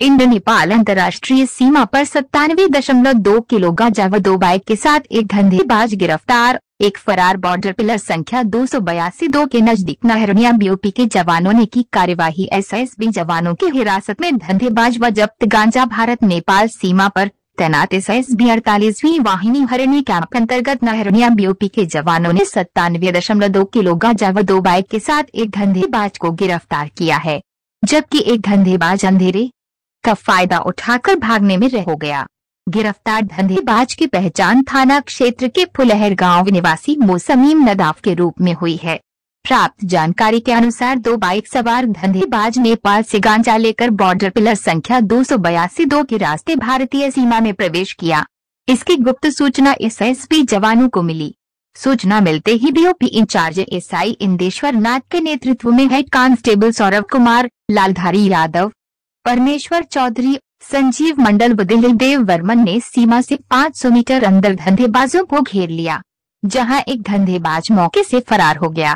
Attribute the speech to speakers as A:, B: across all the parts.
A: end Nepal अंतर्राष्ट्रीय सीमा पर सत्तानवे दशमलव दो किलो गांजा व दो बाइक के साथ एक धंधेबाज गिरफ्तार एक फरार बॉर्डर पिलर संख्या दो सौ बयासी दो के नजदीक नहरिया बीओपी के जवानों ने की कार्यवाही एसएसबी जवानों की हिरासत में धंधेबाज व जब्त गांजा भारत नेपाल सीमा पर तैनात एस एस बी अड़तालीसवीं वाहिनी हरिणी कैंप अंतर्गत नहरिया बीओपी के जवानों ने सत्तानवे दशमलव दो किलो गांजा व दो बाइक के साथ एक धंधेबाज को गिरफ्तार किया है जबकि एक धंधेबाज अंधेरे का फायदा उठाकर भागने में रह हो गया गिरफ्तार धंधेबाज की पहचान थाना क्षेत्र के फुलहर गांव निवासी मोसमीम नदाफ के रूप में हुई है प्राप्त जानकारी के अनुसार दो बाइक सवार धंधेबाज नेपाल से गांजा लेकर बॉर्डर पिलर संख्या दो सौ बयासी दो के रास्ते भारतीय सीमा में प्रवेश किया इसकी गुप्त सूचना एस जवानों को मिली सूचना मिलते ही BOP incharge SI Indeshwar Nath के नेतृत्व में हेड कांस्टेबल सौरभ कुमार लालधारी यादव परमेश्वर चौधरी संजीव मंडल व देव वर्मन ने सीमा से 500 मीटर अंदर धंधेबाजों को घेर लिया जहां एक धंधेबाज मौके से फरार हो गया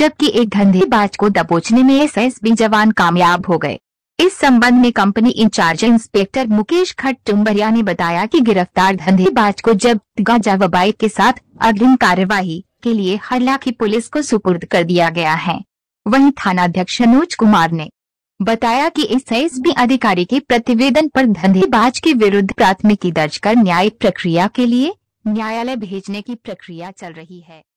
A: जबकि एक धंधेबाज को दबोचने में एस एस बी जवान कामयाब हो गए इस संबंध में कंपनी इंचार्ज इंस्पेक्टर मुकेश खट टुम्बरिया ने बताया कि गिरफ्तार धंधेबाज को जब गांजा व बाइक के साथ अग्रिम कार्यवाही के लिए हरला की पुलिस को सुपुर्द कर दिया गया है वहीं थानाध्यक्ष अनुज कुमार ने बताया कि बी अधिकारी के प्रतिवेदन पर धंधेबाज के विरुद्ध प्राथमिकी दर्ज कर न्यायिक प्रक्रिया के लिए न्यायालय भेजने की प्रक्रिया चल रही है